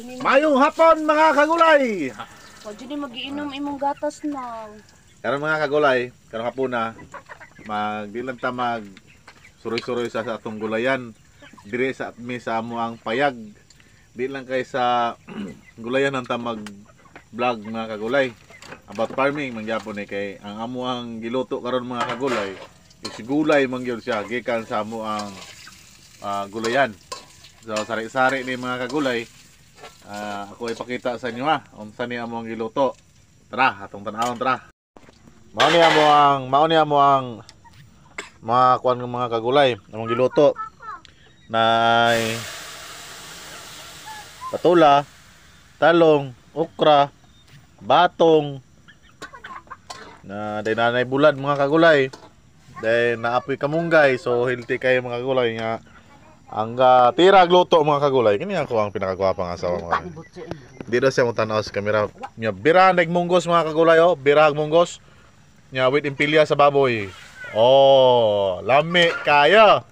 Mayong hapon mga kagulay. Pwede din magiinom imong gatas na. Karon mga kagulay, karon hapon na magdilan ta mag suroy-suroy sa atong gulayan dire sa atmi sa amo ang payag. Di lang kay sa gulayan ang ta mag vlog mga kagulay about farming mangyapon ni eh, kay ang amo ang giluto karon mga kagulay is gulay man gyud siya gikan sa amo ang uh, gulayan. So sari-sari ni mga kagulay uh, ako ipakita sa inyo ha unsa ni amo ang giluto tara atong tan-awon tara mao ni amo ang mao ni amo ang mga kuan ng mga kagulay among giluto nay patula talong okra batong na day nanay bulad mga kagulay day naapoy kamunggay so healthy kayo mga kagulay nga ang uh, tira agluto mga kagulay. Kini ako ang pinakagwapa nga asawa mo. Di daw siya mo tanaw sa kamera. Nya bira munggos mga kagulay oh, bira munggos. Nya wait impilya sa baboy. Oh, lami kaya.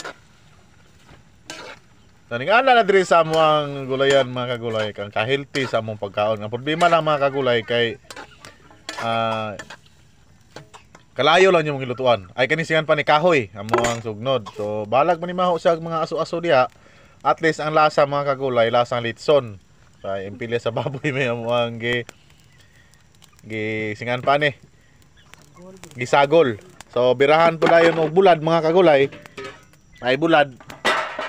Naningala na diri sa mo ang gulayan mga kagulay kang kahilti sa mong pagkaon. Ang problema lang mga kagulay kay uh, Kalayo lang yung mga lutuan. Ay kanisiyan pa ni kahoy amo ang sugnod. So balag man ni maho sa mga aso-aso niya. At least ang lasa mga kagulay, lasang litson. Sa impili sa baboy may amo ang gi gi singan pa ni. Gisagol. So birahan pud ayon og bulad mga kagulay. Ay bulad.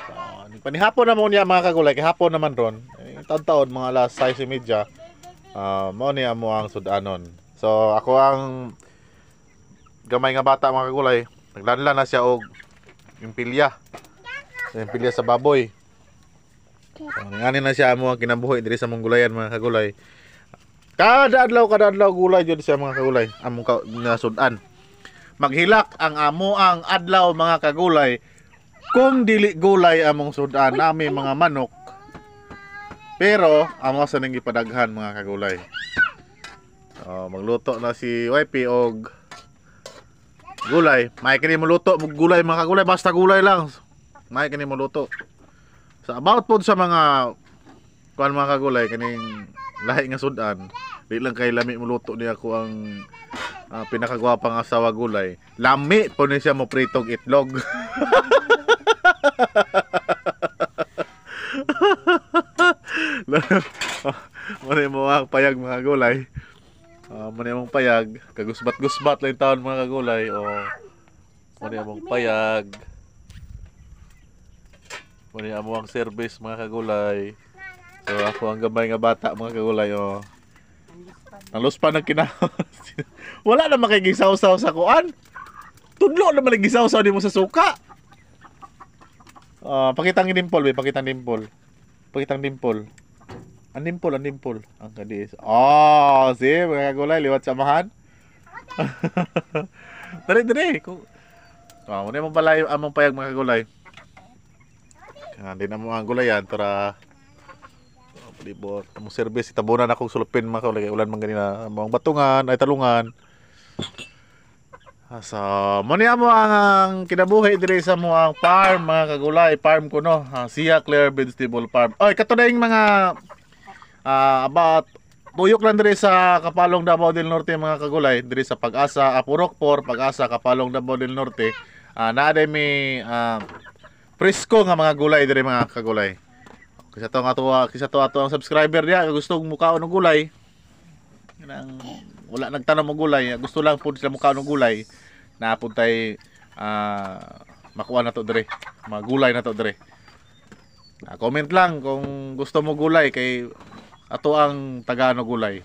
So, panihapon na mo niya mga kagulay, kahapon naman ron. Eh, taon-taon mga alas 6:30 uh, mo niya mo ang sudanon. So ako ang gamay nga bata mga kagulay naglanlan na siya og yung pilya yung pilya sa baboy nangani na siya amo ang kinabuhi diri sa mong gulayan mga kagulay. Kada adlaw kada adlaw gulay jud siya mga kagulay among ka, nasud-an Maghilak ang amo ang adlaw mga kagulay kung dili gulay among sud-an nami mga manok. Pero amo sa ning mga kagulay. Oh, magluto na si YP og Gulay. May kini muluto. Gulay, mga kagulay. Basta gulay lang. May kini muluto. Sa about po sa mga kuan mga kagulay, kaning lahi nga sudan. Di lang kay lami muluto niya ako ang uh, ah, pinakagwapa nga asawa gulay. Lami po ni siya mo pritog itlog. Mane mo ang payag mga gulay. Uh, ah, muna mong payag. Kagusbat-gusbat lang taon mga kagulay. O, muna mong payag. Muna mo ang service mga kagulay. So, ako ang gabay nga bata mga kagulay. O, nalos pa ng kinahos. Wala na makikisaw-saw sa kuan. Tudlo na maligisaw-saw din mo sa suka. Uh, pakitang dimpol, be. Pakitang dimpol. Pakitang dimpol. Ang ah, dimpol, ang ah, dimpol. Ang ah, kadis. Oh, see, mga kagulay, liwat samahan. Dari, dari. Kung... Oh, muna mong palay, among payag mga kagulay. Hindi na mo ang gulay yan, tara. Oh, palibot. Among service, itabunan akong sulupin mga kagulay. Ulan man ganina. Among batungan, ay talungan. So, muna mo ang, ang kinabuhi diri sa mo ang farm mga kagulay, farm eh, ko no. Siya, Sia Claire Vegetable Farm. Oy, kato yung mga uh, ah, about tuyok lang diri sa Kapalong Davao del Norte mga kagulay diri sa Pag-asa Apurokpor ah, Pag-asa Kapalong Davao del Norte uh, naa day may uh, presko nga mga gulay diri mga kagulay kisa to nga tuwa kisa to ato ang subscriber dia gusto mukaon og gulay nang wala nagtanong og gulay gusto lang pud sila mukaon og gulay naapod tay uh, makuha na to diri mga gulay na to dire uh, comment lang kung gusto mo gulay kay ato ang Tagalog gulay.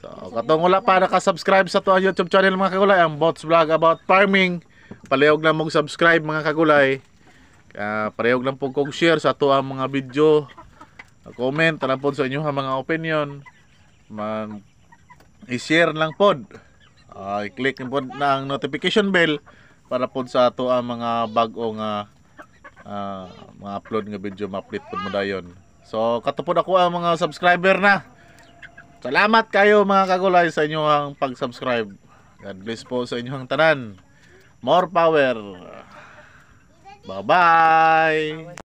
So, katong wala pa naka-subscribe sa to ang YouTube channel mga kagulay, ang Bots Vlog about farming. Palihog na mong subscribe mga kagulay. Uh, parehog lang po kong share sa to ang mga video. Comment na po sa inyo ang mga opinion. man i-share lang pod. Uh, ah, i-click po ng notification bell para po sa ato ang mga bagong uh, ah, uh, mga upload nga video ma-update po mo dayon. So katupod ako ang mga subscriber na. Salamat kayo mga kagulay sa inyong pag-subscribe. God bless po sa inyong tanan. More power. Bye-bye.